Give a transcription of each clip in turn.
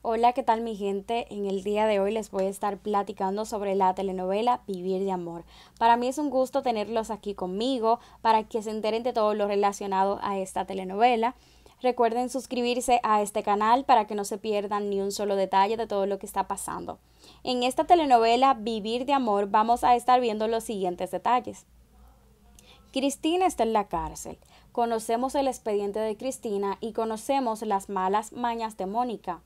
Hola, ¿qué tal mi gente? En el día de hoy les voy a estar platicando sobre la telenovela Vivir de Amor. Para mí es un gusto tenerlos aquí conmigo para que se enteren de todo lo relacionado a esta telenovela. Recuerden suscribirse a este canal para que no se pierdan ni un solo detalle de todo lo que está pasando. En esta telenovela Vivir de Amor vamos a estar viendo los siguientes detalles. Cristina está en la cárcel. Conocemos el expediente de Cristina y conocemos las malas mañas de Mónica.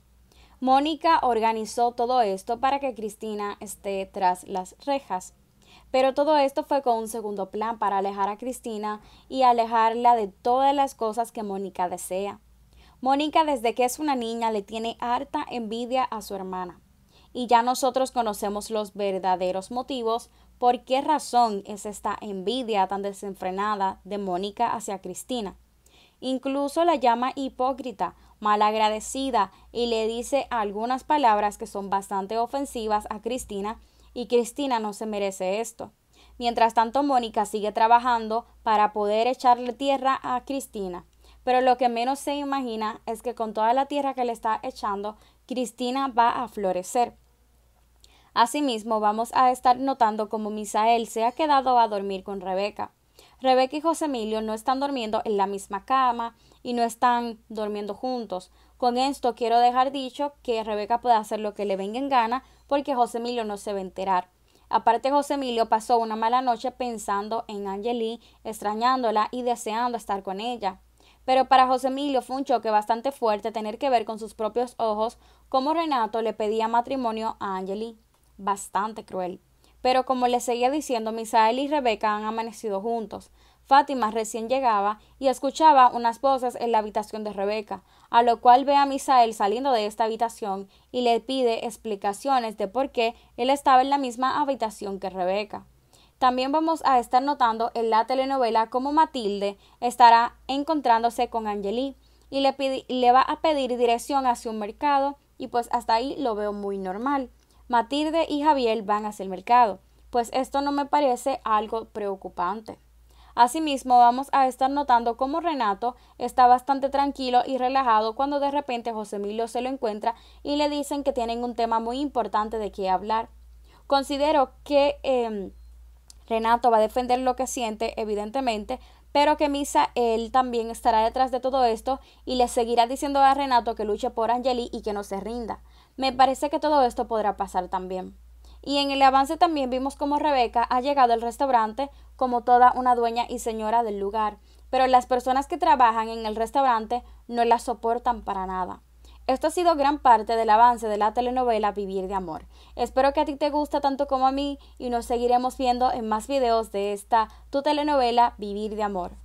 Mónica organizó todo esto para que Cristina esté tras las rejas. Pero todo esto fue con un segundo plan para alejar a Cristina y alejarla de todas las cosas que Mónica desea. Mónica desde que es una niña le tiene harta envidia a su hermana. Y ya nosotros conocemos los verdaderos motivos por qué razón es esta envidia tan desenfrenada de Mónica hacia Cristina. Incluso la llama hipócrita malagradecida y le dice algunas palabras que son bastante ofensivas a Cristina y Cristina no se merece esto. Mientras tanto, Mónica sigue trabajando para poder echarle tierra a Cristina. Pero lo que menos se imagina es que con toda la tierra que le está echando, Cristina va a florecer. Asimismo, vamos a estar notando cómo Misael se ha quedado a dormir con Rebeca. Rebeca y José Emilio no están durmiendo en la misma cama y no están durmiendo juntos. Con esto quiero dejar dicho que Rebeca puede hacer lo que le venga en gana porque José Emilio no se va a enterar. Aparte, José Emilio pasó una mala noche pensando en angelí extrañándola y deseando estar con ella. Pero para José Emilio fue un choque bastante fuerte tener que ver con sus propios ojos cómo Renato le pedía matrimonio a Angelí. Bastante cruel. Pero como le seguía diciendo, Misael y Rebeca han amanecido juntos. Fátima recién llegaba y escuchaba unas voces en la habitación de Rebeca, a lo cual ve a Misael saliendo de esta habitación y le pide explicaciones de por qué él estaba en la misma habitación que Rebeca. También vamos a estar notando en la telenovela cómo Matilde estará encontrándose con Angelí y le va a pedir dirección hacia un mercado y pues hasta ahí lo veo muy normal. Matilde y Javier van hacia el mercado, pues esto no me parece algo preocupante. Asimismo, vamos a estar notando cómo Renato está bastante tranquilo y relajado cuando de repente José Emilio se lo encuentra y le dicen que tienen un tema muy importante de qué hablar. Considero que em, Renato va a defender lo que siente, evidentemente, pero que Misa, él también estará detrás de todo esto y le seguirá diciendo a Renato que luche por Angeli y que no se rinda. Me parece que todo esto podrá pasar también. Y en el avance también vimos cómo Rebeca ha llegado al restaurante como toda una dueña y señora del lugar, pero las personas que trabajan en el restaurante no la soportan para nada. Esto ha sido gran parte del avance de la telenovela Vivir de Amor. Espero que a ti te guste tanto como a mí y nos seguiremos viendo en más videos de esta tu telenovela Vivir de Amor.